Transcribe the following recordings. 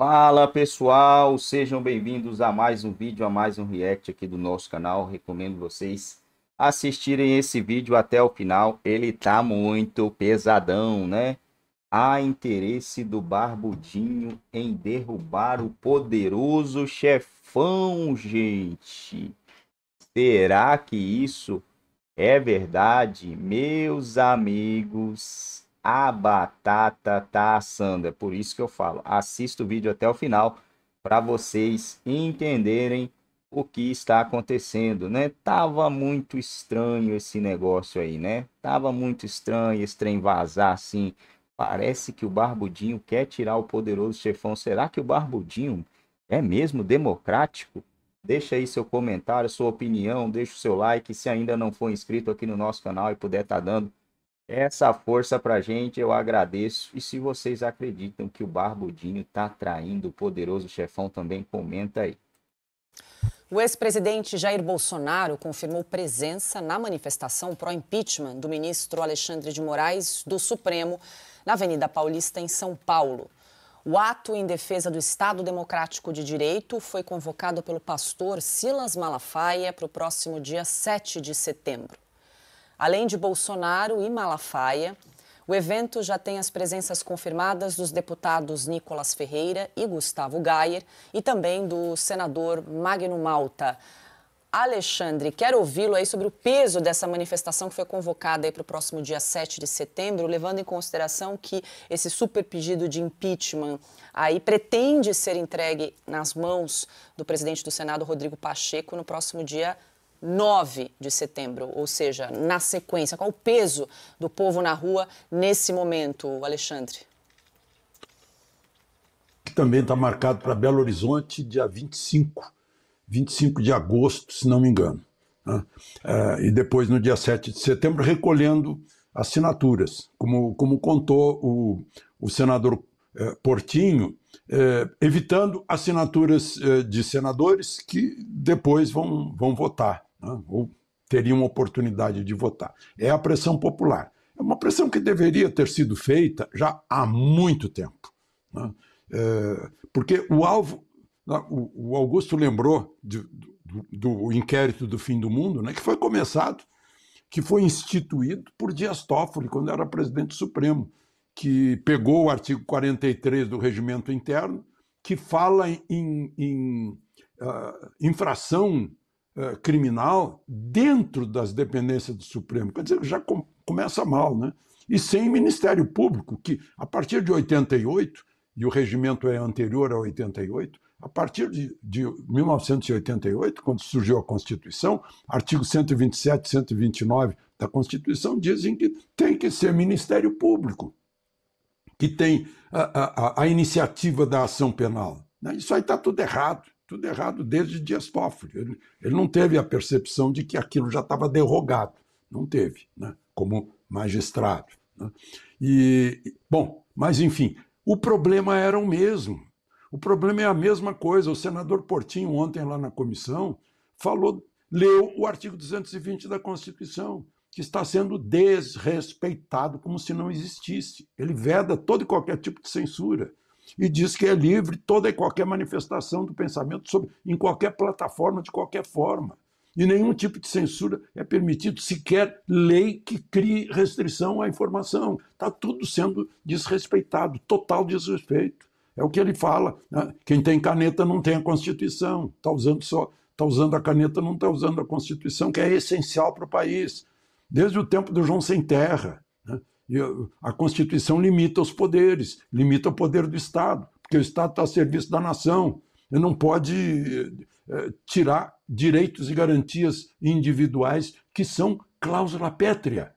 Fala pessoal, sejam bem-vindos a mais um vídeo, a mais um react aqui do nosso canal. Recomendo vocês assistirem esse vídeo até o final. Ele tá muito pesadão, né? Há interesse do Barbudinho em derrubar o poderoso chefão, gente. Será que isso é verdade, meus amigos? a batata tá assando. É por isso que eu falo, assista o vídeo até o final para vocês entenderem o que está acontecendo, né? Tava muito estranho esse negócio aí, né? Tava muito estranho esse trem vazar assim. Parece que o Barbudinho quer tirar o poderoso chefão. Será que o Barbudinho é mesmo democrático? Deixa aí seu comentário, sua opinião, deixa o seu like. Se ainda não for inscrito aqui no nosso canal e puder estar tá dando essa força pra gente, eu agradeço. E se vocês acreditam que o Barbudinho tá traindo o poderoso chefão, também comenta aí. O ex-presidente Jair Bolsonaro confirmou presença na manifestação pró-impeachment do ministro Alexandre de Moraes do Supremo na Avenida Paulista, em São Paulo. O ato em defesa do Estado Democrático de Direito foi convocado pelo pastor Silas Malafaia para o próximo dia 7 de setembro. Além de Bolsonaro e Malafaia, o evento já tem as presenças confirmadas dos deputados Nicolas Ferreira e Gustavo Gayer e também do senador Magno Malta. Alexandre, quero ouvi-lo aí sobre o peso dessa manifestação que foi convocada aí para o próximo dia 7 de setembro, levando em consideração que esse super pedido de impeachment aí pretende ser entregue nas mãos do presidente do Senado, Rodrigo Pacheco, no próximo dia 7 9 de setembro, ou seja, na sequência? Qual o peso do povo na rua nesse momento, Alexandre? também está marcado para Belo Horizonte, dia 25, 25 de agosto, se não me engano. Né? É, e depois, no dia 7 de setembro, recolhendo assinaturas. Como, como contou o, o senador é, Portinho, é, evitando assinaturas de senadores que depois vão, vão votar né, ou teriam oportunidade de votar. É a pressão popular. É uma pressão que deveria ter sido feita já há muito tempo. Né? É, porque o alvo. Né, o, o Augusto lembrou de, do, do, inquérito do fim do mundo, né, que foi começado, que foi instituído por Dias Toffoli, quando era presidente supremo, que pegou o artigo 43 do regimento interno, que fala em, em uh, infração eh, criminal dentro das dependências do Supremo. Quer dizer, já com, começa mal, né? E sem Ministério Público, que a partir de 88, e o regimento é anterior a 88, a partir de, de 1988, quando surgiu a Constituição, artigo 127 e 129 da Constituição dizem que tem que ser Ministério Público que tem a, a, a, iniciativa da ação penal. Né? Isso aí está tudo errado tudo errado desde Dias Toffoli. Ele, ele não teve a percepção de que aquilo já estava derrogado. Não teve, né? como magistrado. Né? E, bom, mas enfim, o problema era o mesmo. O problema é a mesma coisa. O senador Portinho, ontem lá na comissão, falou, leu o artigo 220 da Constituição, que está sendo desrespeitado como se não existisse. Ele veda todo e qualquer tipo de censura e diz que é livre toda e qualquer manifestação do pensamento sobre, em qualquer plataforma, de qualquer forma. E nenhum tipo de censura é permitido, sequer lei que crie restrição à informação. Está tudo sendo desrespeitado, total desrespeito. É o que ele fala. Né? Quem tem caneta não tem a Constituição. Está usando só, está usando a caneta, não está usando a Constituição, que é essencial para o país. Desde o tempo do João Sem Terra. Né? A Constituição limita os poderes, limita o poder do Estado, porque o Estado está a serviço da nação. Ele não pode eh, eh, tirar direitos e garantias individuais que são cláusula pétrea.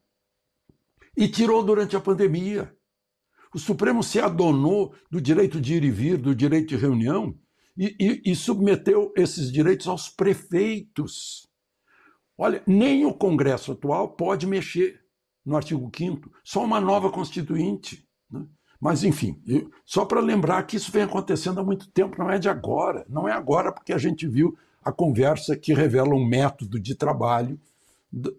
E tirou durante a pandemia. O Supremo se adonou do direito de ir e vir, do direito de reunião, e, e, e submeteu esses direitos aos prefeitos. Olha, nem o Congresso atual pode mexer no artigo 5 só uma nova constituinte. Né? Mas, enfim, eu, só para lembrar que isso vem acontecendo há muito tempo, não é de agora. Não é agora porque a gente viu a conversa que revela um método de trabalho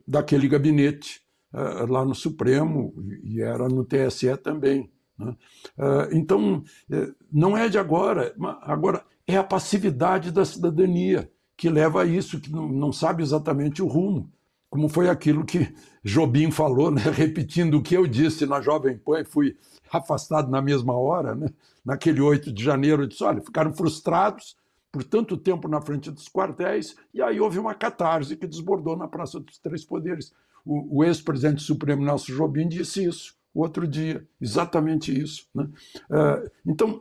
daquele gabinete uh, lá no Supremo e era no TSE também. Né? Uh, então, eh, não é de agora. Agora, é a passividade da cidadania que leva a isso, que não, não sabe exatamente o rumo como foi aquilo que Jobim falou, né? repetindo o que eu disse na Jovem Pan e fui afastado na mesma hora, né? naquele 8 de janeiro, eu disse, olha, ficaram frustrados por tanto tempo na frente dos quartéis, e aí houve uma catarse que desbordou na Praça dos Três Poderes. O, o ex-presidente supremo Nelson Jobim disse isso outro dia, exatamente isso. Né? Uh, então,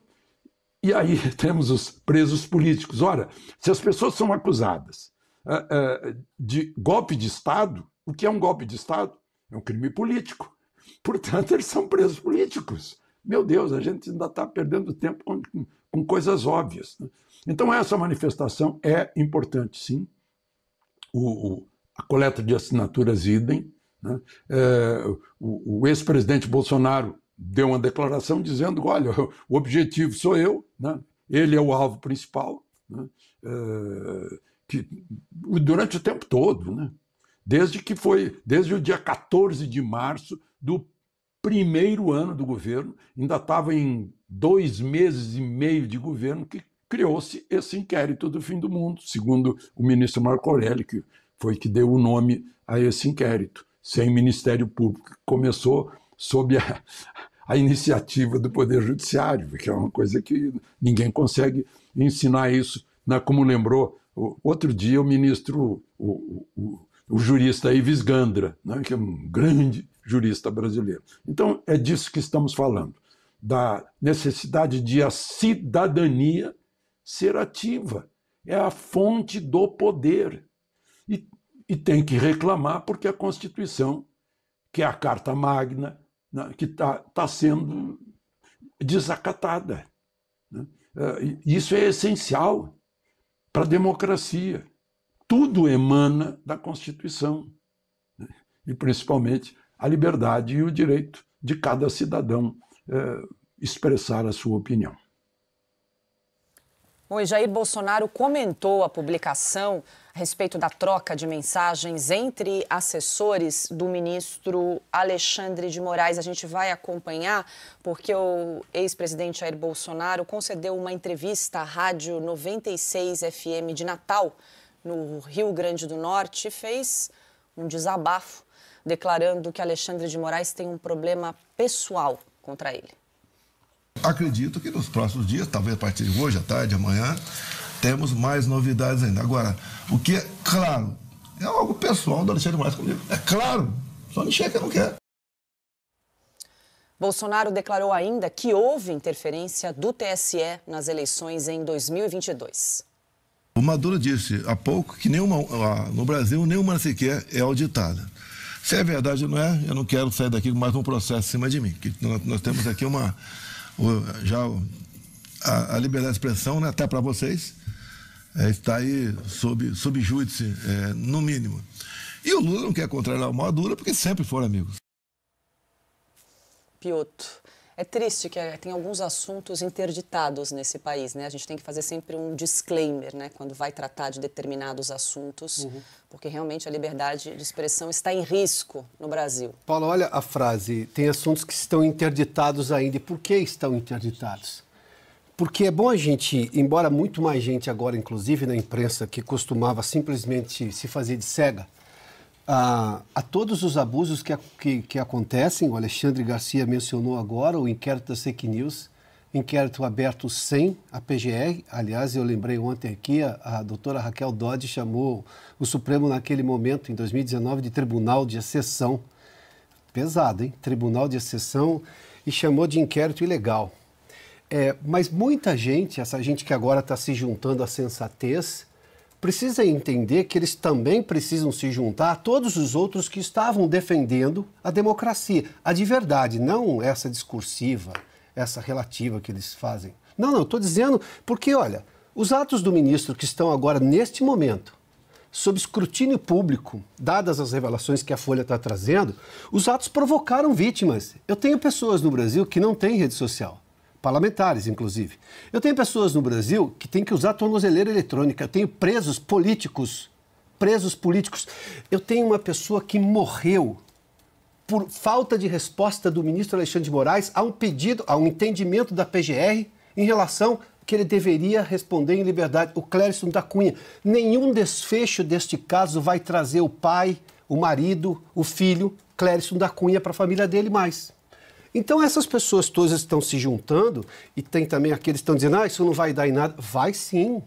e aí temos os presos políticos. Ora, se as pessoas são acusadas ah, ah, de golpe de Estado. O que é um golpe de Estado? É um crime político. Portanto, eles são presos políticos. Meu Deus, a gente ainda está perdendo tempo com, com coisas óbvias. Né? Então, essa manifestação é importante, sim. O, o, a coleta de assinaturas, idem. Né? É, o, o ex-presidente Bolsonaro deu uma declaração dizendo: olha, o objetivo sou eu, né? ele é o alvo principal. Né? É, que durante o tempo todo, né? desde que foi, desde o dia 14 de março do primeiro ano do governo, ainda estava em dois meses e meio de governo que criou-se esse inquérito do fim do mundo, segundo o ministro Marco Aurélio, que foi que deu o nome a esse inquérito, sem Ministério Público, que começou sob a, a iniciativa do Poder Judiciário, que é uma coisa que ninguém consegue ensinar isso, né? como lembrou Outro dia o ministro, o, o, o jurista Ives Gandra, né, que é um grande jurista brasileiro. Então, é disso que estamos falando, da necessidade de a cidadania ser ativa. É a fonte do poder. E, e tem que reclamar, porque a Constituição, que é a Carta Magna, né, que está tá sendo desacatada. Né? É, isso é essencial para a democracia. Tudo emana da Constituição, né? e principalmente a liberdade e o direito de cada cidadão eh, expressar a sua opinião. Oi, Jair Bolsonaro comentou a publicação a respeito da troca de mensagens entre assessores do ministro Alexandre de Moraes. A gente vai acompanhar porque o ex-presidente Jair Bolsonaro concedeu uma entrevista à Rádio 96 FM de Natal, no Rio Grande do Norte, e fez um desabafo declarando que Alexandre de Moraes tem um problema pessoal contra ele acredito que nos próximos dias, talvez a partir de hoje, à tarde, amanhã, temos mais novidades ainda. Agora, o que é claro, é algo pessoal do Alexandre Moraes comigo. É claro, só me que não quer. Bolsonaro declarou ainda que houve interferência do TSE nas eleições em 2022. O Maduro disse há pouco que nenhuma, ah, no Brasil nenhuma sequer é auditada. Se é verdade ou não é, eu não quero sair daqui com mais um processo em cima de mim. Que nós temos aqui uma, já a, a, liberdade de expressão né, até para vocês é, está aí sob, sob júdice, é, no mínimo. E o Lula não quer contrariar o Maduro porque sempre foram amigos. Pioto. É triste que eh, tem alguns assuntos interditados nesse país, né? A gente tem que fazer sempre um disclaimer, né? Quando vai tratar de determinados assuntos, uhum. porque realmente a liberdade de expressão está em risco no Brasil. Paulo, olha a frase, tem assuntos que estão interditados ainda. E por que estão interditados? Porque é bom a gente, embora muito mais gente agora, inclusive na imprensa, que costumava simplesmente se fazer de cega, a, a todos os abusos que, que, que, acontecem, o Alexandre Garcia mencionou agora o inquérito da Fake News, inquérito aberto sem a PGR. Aliás, eu lembrei ontem aqui, a, a doutora Raquel Dodge chamou o Supremo naquele momento, em 2019, de Tribunal de Exceção. Pesado, hein? Tribunal de Exceção e chamou de inquérito ilegal. É, mas muita gente, essa gente que agora está se juntando à sensatez, precisa entender que eles também precisam se juntar a todos os outros que estavam defendendo a democracia, a de verdade, não essa discursiva, essa relativa que eles fazem. Não, não, estou dizendo porque, olha, os atos do ministro que estão agora, neste momento, sob escrutínio público, dadas as revelações que a Folha está trazendo, os atos provocaram vítimas. Eu tenho pessoas no Brasil que não têm rede social parlamentares, inclusive. Eu tenho pessoas no Brasil que têm que usar tornozeleira eletrônica, eu tenho presos políticos, presos políticos. Eu tenho uma pessoa que morreu por falta de resposta do ministro Alexandre de Moraes a um pedido, a um entendimento da PGR em relação que ele deveria responder em liberdade. O Clérison da Cunha. Nenhum desfecho deste caso vai trazer o pai, o marido, o filho, Clérison da Cunha para a família dele mais. Então, essas pessoas todas estão se juntando e tem também aqueles que estão dizendo, ah, isso não vai dar em nada. Vai sim.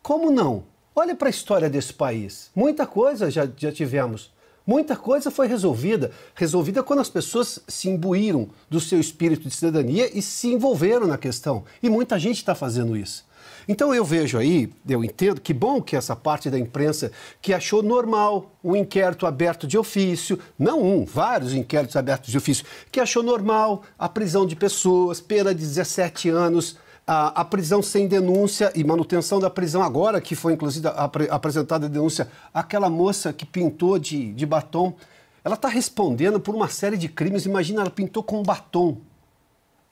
Como não? Olha para a história desse país. Muita coisa já, já tivemos. Muita coisa foi resolvida. Resolvida quando as pessoas se imbuíram do seu espírito de cidadania e se envolveram na questão. E muita gente está fazendo isso. Então eu vejo aí, eu entendo, que bom que essa parte da imprensa que achou normal um inquérito aberto de ofício, não um, vários inquéritos abertos de ofício, que achou normal a prisão de pessoas, pena de 17 anos, a, a, prisão sem denúncia e manutenção da prisão agora, que foi inclusive apresentada a denúncia, aquela moça que pintou de, de batom, ela está respondendo por uma série de crimes. Imagina, ela pintou com batom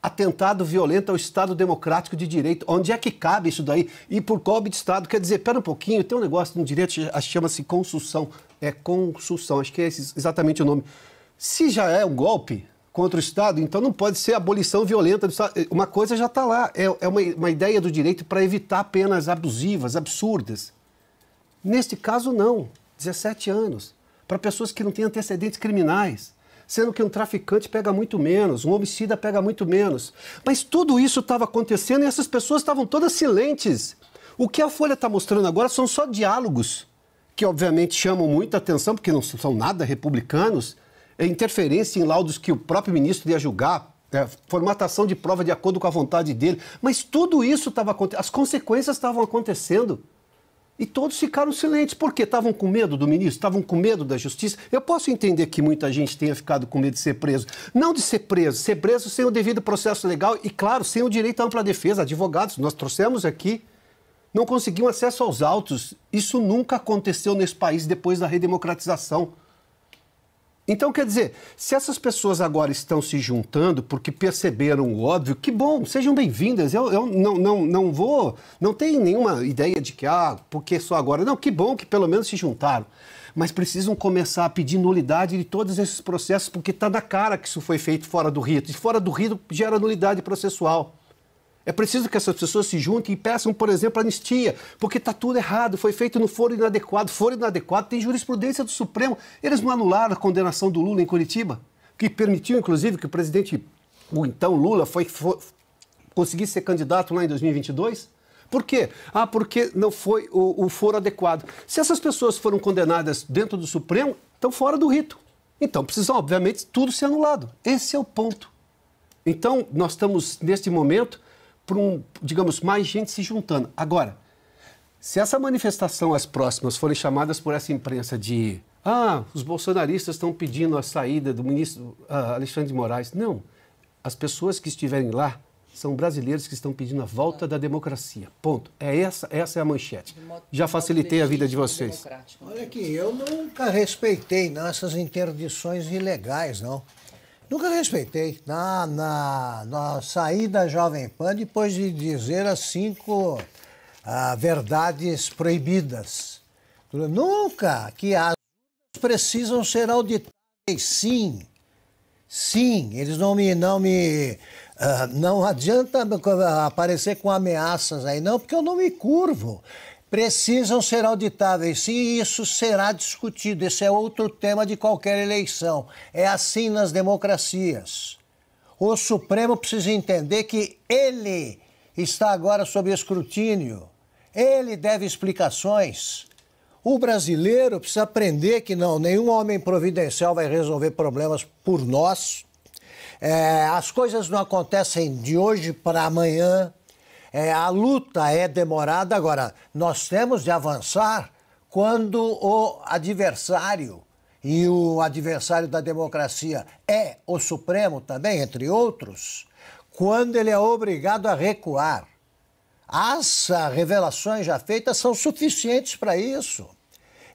atentado violento ao Estado Democrático de Direito. Onde é que cabe isso daí? E por golpe de Estado? Quer dizer, pera um pouquinho, tem um negócio no direito, chama-se consulção. É consulção, acho que é esse, exatamente o nome. Se já é um golpe contra o Estado, então não pode ser abolição violenta do Estado. Uma coisa já está lá, é, é uma, uma ideia do direito para evitar penas abusivas, absurdas. Neste caso, não. 17 anos. Para pessoas que não têm antecedentes criminais sendo que um traficante pega muito menos, um homicida pega muito menos. Mas tudo isso estava acontecendo e essas pessoas estavam todas silentes. O que a Folha está mostrando agora são só diálogos, que obviamente chamam muita atenção, porque não são nada republicanos, é interferência em laudos que o próprio ministro ia julgar, é, formatação de prova de acordo com a vontade dele. Mas tudo isso estava acontecendo, as consequências estavam acontecendo. E todos ficaram silentes. Por quê? Estavam com medo do ministro? Estavam com medo da justiça? Eu posso entender que muita gente tenha ficado com medo de ser preso. Não de ser preso, ser preso sem o devido processo legal e, claro, sem o direito à ampla defesa. Advogados, nós trouxemos aqui, não conseguiam acesso aos autos. Isso nunca aconteceu nesse país depois da redemocratização. Então, quer dizer, se essas pessoas agora estão se juntando porque perceberam o óbvio, que bom, sejam bem-vindas. Eu, eu não, não, não vou, não tenho nenhuma ideia de que, ah, porque só agora. Não, que bom que pelo menos se juntaram. Mas precisam começar a pedir nulidade de todos esses processos, porque está na cara que isso foi feito fora do rito. E fora do rito gera nulidade processual. É preciso que essas pessoas se juntem e peçam, por exemplo, anistia, porque está tudo errado, foi feito no foro inadequado. Foro inadequado tem jurisprudência do Supremo. Eles não anularam a condenação do Lula em Curitiba, que permitiu, inclusive, que o presidente, o então Lula, foi, foi conseguisse ser candidato lá em 2022? Por quê? Ah, porque não foi o, o foro adequado. Se essas pessoas foram condenadas dentro do Supremo, estão fora do rito. Então, precisa, obviamente, tudo ser anulado. Esse é o ponto. Então, nós estamos, neste momento, para um, digamos, mais gente se juntando. Agora, se essa manifestação, as próximas, forem chamadas por essa imprensa de ah, os bolsonaristas estão pedindo a saída do ministro uh, Alexandre de Moraes. Não. As pessoas que estiverem lá são brasileiros que estão pedindo a volta da democracia. Ponto. É essa, essa é a manchete. Já facilitei a vida de vocês. Olha aqui, eu nunca respeitei não, essas interdições ilegais, não. Nunca respeitei. Na, na, na saída da Jovem Pan, depois de dizer as cinco ah, verdades proibidas. Nunca que as precisam ser auditadas. Sim, sim, eles não me. Não, me, ah, não adianta aparecer com ameaças aí, não, porque eu não me curvo precisam ser auditáveis. Sim, isso será discutido. Esse é outro tema de qualquer eleição. É assim nas democracias. O Supremo precisa entender que ele está agora sob escrutínio. Ele deve explicações. O brasileiro precisa aprender que não, nenhum homem providencial vai resolver problemas por nós. É, as coisas não acontecem de hoje para amanhã. É, a luta é demorada. Agora, nós temos de avançar quando o adversário e o adversário da democracia é o Supremo também, entre outros, quando ele é obrigado a recuar. As revelações já feitas são suficientes para isso.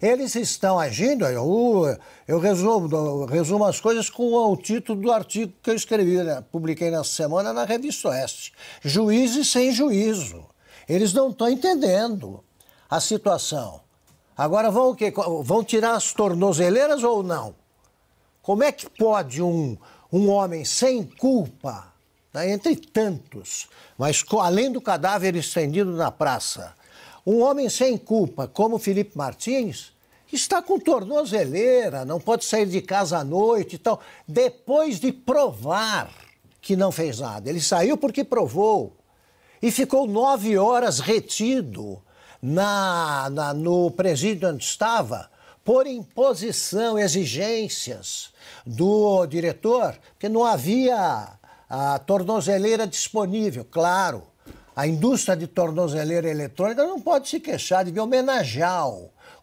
Eles estão agindo, eu, eu resumo, resumo as coisas com o título do artigo que eu escrevi, né? publiquei nessa semana na Revista Oeste. Juízes sem juízo. Eles não estão entendendo a situação. Agora vão o quê? Vão tirar as tornozeleiras ou não? Como é que pode um, um homem sem culpa, né, entre tantos, mas além do cadáver estendido na praça, um homem sem culpa, como Felipe Martins, está com tornozeleira, não pode sair de casa à noite e tal. Depois de provar que não fez nada, ele saiu porque provou e ficou nove horas retido na, na no presídio onde estava por imposição, exigências do diretor, porque não havia a tornozeleira disponível, claro. A indústria de tornozeleira eletrônica não pode se queixar de homenagear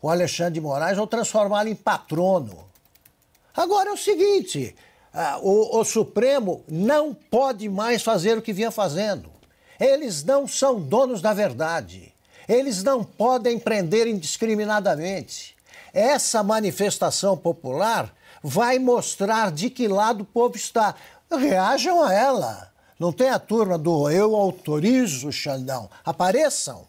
o Alexandre de Moraes ou transformá-lo em patrono. Agora é o seguinte: o, o Supremo não pode mais fazer o que vinha fazendo. Eles não são donos da verdade. Eles não podem prender indiscriminadamente. Essa manifestação popular vai mostrar de que lado o povo está. Reajam a ela. Não tem a turma do eu autorizo o Xandão. Apareçam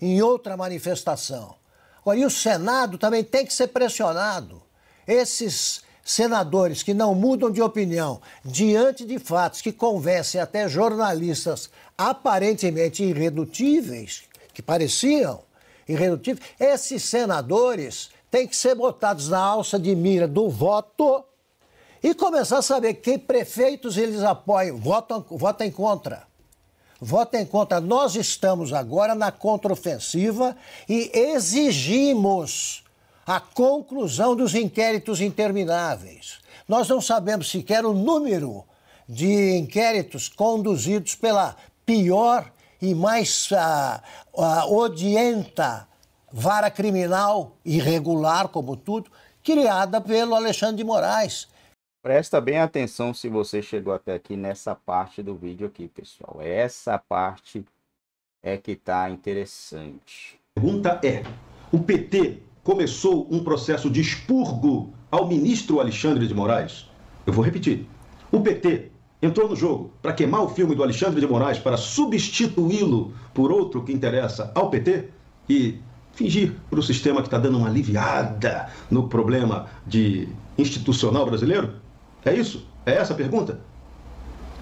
em outra manifestação. Agora, e o Senado também tem que ser pressionado. Esses senadores que não mudam de opinião diante de fatos que convencem até jornalistas aparentemente irredutíveis, que pareciam irredutíveis, esses senadores têm que ser botados na alça de mira do voto e começar a saber que prefeitos eles apoiam, votam, votam contra. Votem contra. Nós estamos agora na contraofensiva e exigimos a conclusão dos inquéritos intermináveis. Nós não sabemos sequer o número de inquéritos conduzidos pela pior e mais ah, ah odienta vara criminal irregular, como tudo, criada pelo Alexandre de Moraes. Presta bem atenção se você chegou até aqui nessa parte do vídeo aqui, pessoal. Essa parte é que está interessante. A pergunta é: o PT começou um processo de expurgo ao ministro Alexandre de Moraes? Eu vou repetir. O PT entrou no jogo para queimar o filme do Alexandre de Moraes para substituí-lo por outro que interessa ao PT e fingir para o sistema que está dando uma aliviada no problema de institucional brasileiro? É isso? É essa a pergunta?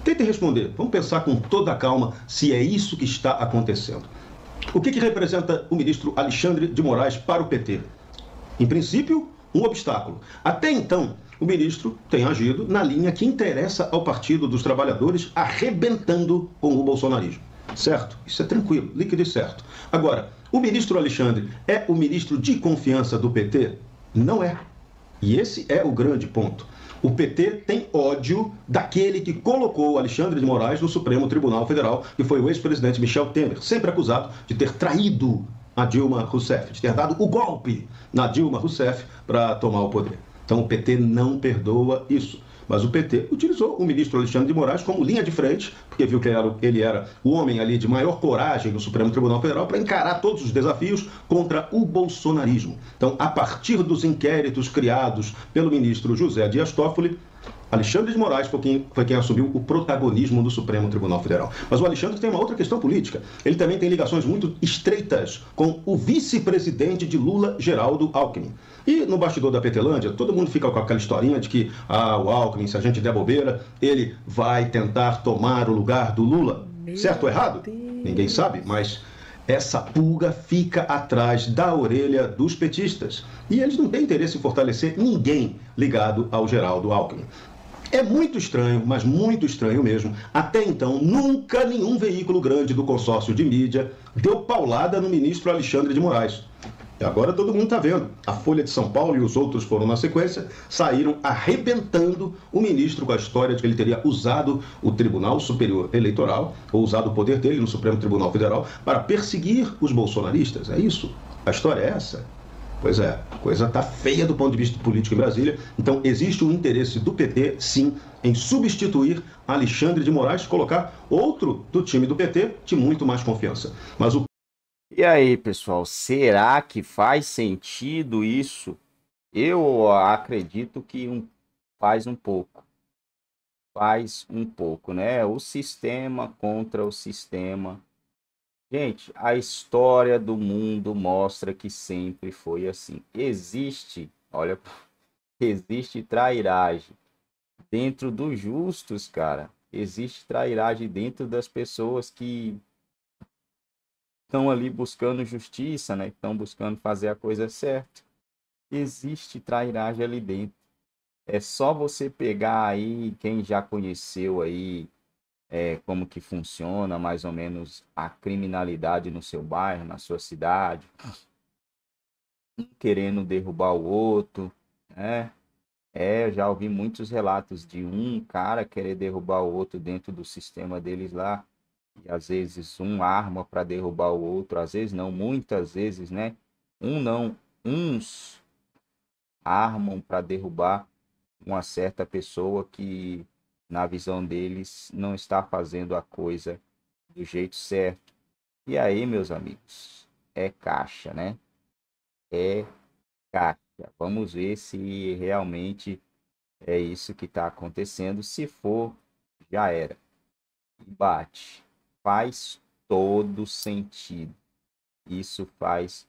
Tente responder. Vamos pensar com toda a calma se é isso que está acontecendo. O que, que representa o ministro Alexandre de Moraes para o PT? Em princípio, um obstáculo. Até então, o ministro tem agido na linha que interessa ao Partido dos Trabalhadores, arrebentando com o bolsonarismo. Certo? Isso é tranquilo, líquido e certo. Agora, o ministro Alexandre é o ministro de confiança do PT? Não é. E esse é o grande ponto. O PT tem ódio daquele que colocou Alexandre de Moraes no Supremo Tribunal Federal, que foi o ex-presidente Michel Temer, sempre acusado de ter traído a Dilma Rousseff, de ter dado o golpe na Dilma Rousseff para tomar o poder. Então o PT não perdoa isso. Mas o PT utilizou o ministro Alexandre de Moraes como linha de frente, porque viu que ele era o homem ali de maior coragem no Supremo Tribunal Federal para encarar todos os desafios contra o bolsonarismo. Então, a partir dos inquéritos criados pelo ministro José Dias Toffoli, Alexandre de Moraes foi quem, foi quem, assumiu o protagonismo do Supremo Tribunal Federal. Mas o Alexandre tem uma outra questão política. Ele também tem ligações muito estreitas com o vice-presidente de Lula, Geraldo Alckmin. E no bastidor da Petelândia, todo mundo fica com aquela historinha de que ah, o Alckmin, se a gente der bobeira, ele vai tentar tomar o lugar do Lula. Meu certo ou errado? Deus. Ninguém sabe, mas essa pulga fica atrás da orelha dos petistas. E eles não têm interesse em fortalecer ninguém ligado ao Geraldo Alckmin. É muito estranho, mas muito estranho mesmo. Até então, nunca nenhum veículo grande do consórcio de mídia deu paulada no ministro Alexandre de Moraes. E agora todo mundo está vendo. A Folha de São Paulo e os outros foram na sequência, saíram arrebentando o ministro com a história de que ele teria usado o Tribunal Superior Eleitoral, ou usado o poder dele no Supremo Tribunal Federal, para perseguir os bolsonaristas. É isso? A história é essa? Pois é, a coisa está feia do ponto de vista político em Brasília. Então, existe o interesse do PT, sim, em substituir Alexandre de Moraes, colocar outro do time do PT de muito mais confiança. Mas o e aí, pessoal, será que faz sentido isso? Eu acredito que um, faz um pouco. Faz um pouco, né? O sistema contra o sistema Gente, a história do mundo mostra que sempre foi assim. Existe, olha, existe trairagem dentro dos justos, cara. Existe trairagem dentro das pessoas que estão ali buscando justiça, né? Estão buscando fazer a coisa certa. Existe trairagem ali dentro. É só você pegar aí quem já conheceu aí é, como que funciona mais ou menos a criminalidade no seu bairro, na sua cidade, um querendo derrubar o outro, né? É, já ouvi muitos relatos de um cara querer derrubar o outro dentro do sistema deles lá, e às vezes um arma para derrubar o outro, às vezes não, muitas vezes, né? Um não, uns armam para derrubar uma certa pessoa que na visão deles, não está fazendo a coisa do jeito certo. E aí, meus amigos, é caixa, né? É caixa. Vamos ver se realmente é isso que está acontecendo. Se for, já era. Bate. Faz todo sentido. Isso faz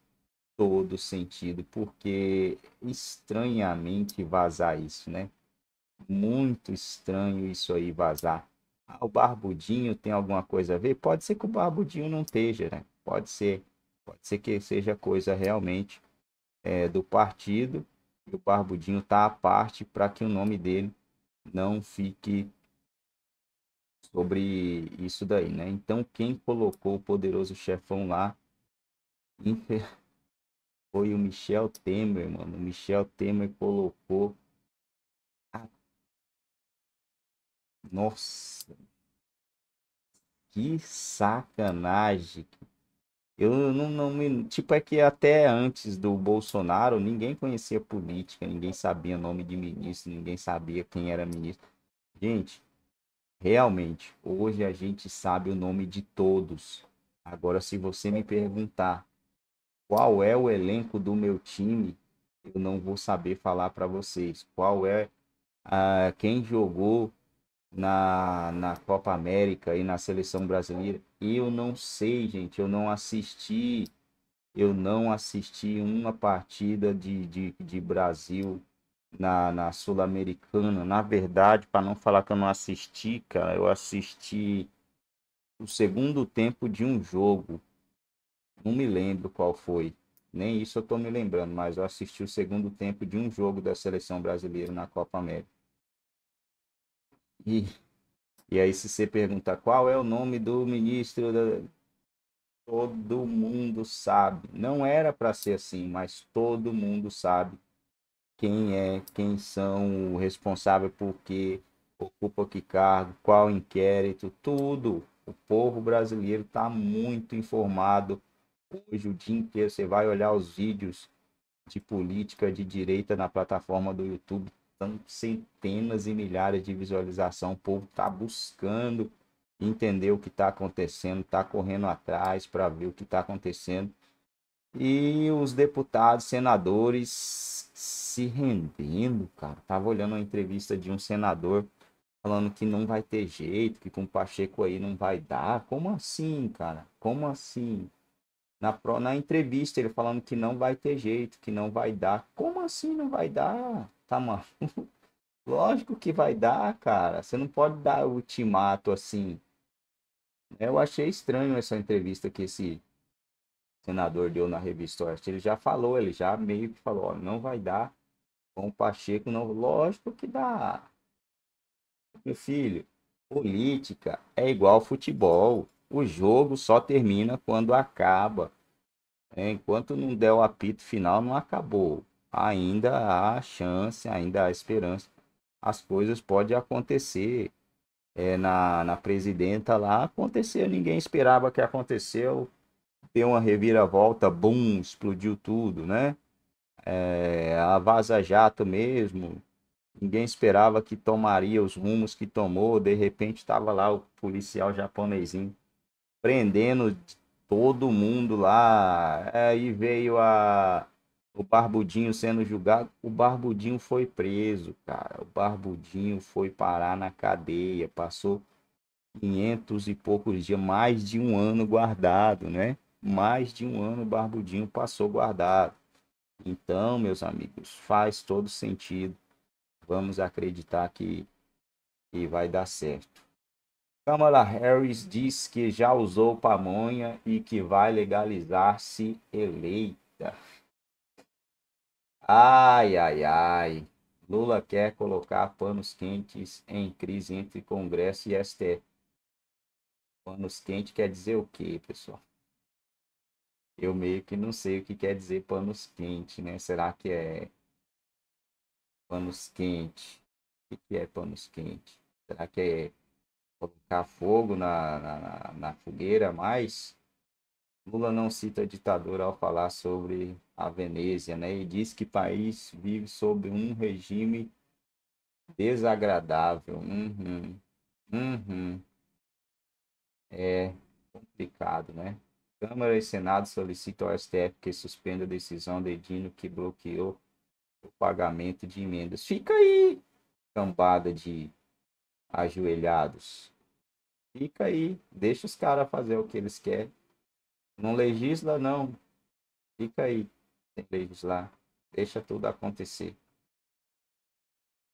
todo sentido, porque estranhamente vazar isso, né? muito estranho isso aí vazar. Ah, o barbudinho tem alguma coisa a ver? Pode ser que o barbudinho não esteja, né? Pode ser. Pode ser que seja coisa realmente é, do partido e o barbudinho tá à parte para que o nome dele não fique sobre isso daí, né? Então quem colocou o poderoso chefão lá foi o Michel Temer, mano. O Michel Temer colocou Nossa. Que sacanagem. Eu não, não me. Tipo, é que até antes do Bolsonaro, ninguém conhecia política, ninguém sabia nome de ministro, ninguém sabia quem era ministro. Gente, realmente, hoje a gente sabe o nome de todos. Agora, se você me perguntar qual é o elenco do meu time, eu não vou saber falar para vocês. Qual é ah, quem jogou na, na Copa América e na seleção brasileira. Eu não sei, gente, eu não assisti, eu não assisti uma partida de, de, de Brasil na, na Sul-Americana. Na verdade, para não falar que eu não assisti, cara, eu assisti o segundo tempo de um jogo. Não me lembro qual foi. Nem isso eu tô me lembrando, mas eu assisti o segundo tempo de um jogo da seleção brasileira na Copa América. E, e aí, se você pergunta qual é o nome do ministro, da... todo mundo sabe. Não era para ser assim, mas todo mundo sabe quem é, quem são o responsável por que ocupa que cargo, qual inquérito, tudo. O povo brasileiro está muito informado. Hoje o dia inteiro você vai olhar os vídeos de política de direita na plataforma do YouTube, estamos centenas e milhares de visualização. O povo está buscando entender o que está acontecendo, está correndo atrás para ver o que está acontecendo. E os deputados, senadores se rendendo, cara. Tava olhando uma entrevista de um senador falando que não vai ter jeito, que com o Pacheco aí não vai dar. Como assim, cara? Como assim? Na, na entrevista ele falando que não vai ter jeito, que não vai dar. Como assim não vai dar? tá, mano? Lógico que vai dar, cara. Você não pode dar ultimato assim. Eu achei estranho essa entrevista que esse senador deu na revista Oeste. Ele já falou, ele já meio que falou, ó, não vai dar. Com o Pacheco, não. Lógico que dá. Meu filho, política é igual futebol. O jogo só termina quando acaba. É, enquanto não der o apito final, não acabou ainda há chance, ainda há esperança. As coisas podem acontecer. É, na, na presidenta lá, aconteceu, ninguém esperava que aconteceu. Deu uma reviravolta, bum, explodiu tudo, né? É, a Vaza Jato mesmo, ninguém esperava que tomaria os rumos que tomou. De repente estava lá o policial japonesinho prendendo todo mundo lá. Aí é, veio a o Barbudinho sendo julgado, o Barbudinho foi preso, cara. O Barbudinho foi parar na cadeia, passou 500 e poucos dias, mais de um ano guardado, né? Mais de um ano o Barbudinho passou guardado. Então, meus amigos, faz todo sentido. Vamos acreditar que, que vai dar certo. Kamala Harris diz que já usou pamonha e que vai legalizar se eleita. Ai, ai, ai. Lula quer colocar panos quentes em crise entre Congresso e STF. Panos quentes quer dizer o quê, pessoal? Eu meio que não sei o que quer dizer panos quentes, né? Será que é panos quentes? O que é panos quentes? Será que é colocar fogo na, na, na fogueira mais? Lula não cita ditadura ao falar sobre a Veneza, né? E diz que o país vive sob um regime desagradável. Uhum. Uhum. É complicado, né? Câmara e Senado solicitam ao STF que suspenda a decisão de Dino que bloqueou o pagamento de emendas. Fica aí, cambada de ajoelhados. Fica aí, deixa os caras fazer o que eles querem. Não legisla, não. Fica aí sem legislar. Deixa tudo acontecer.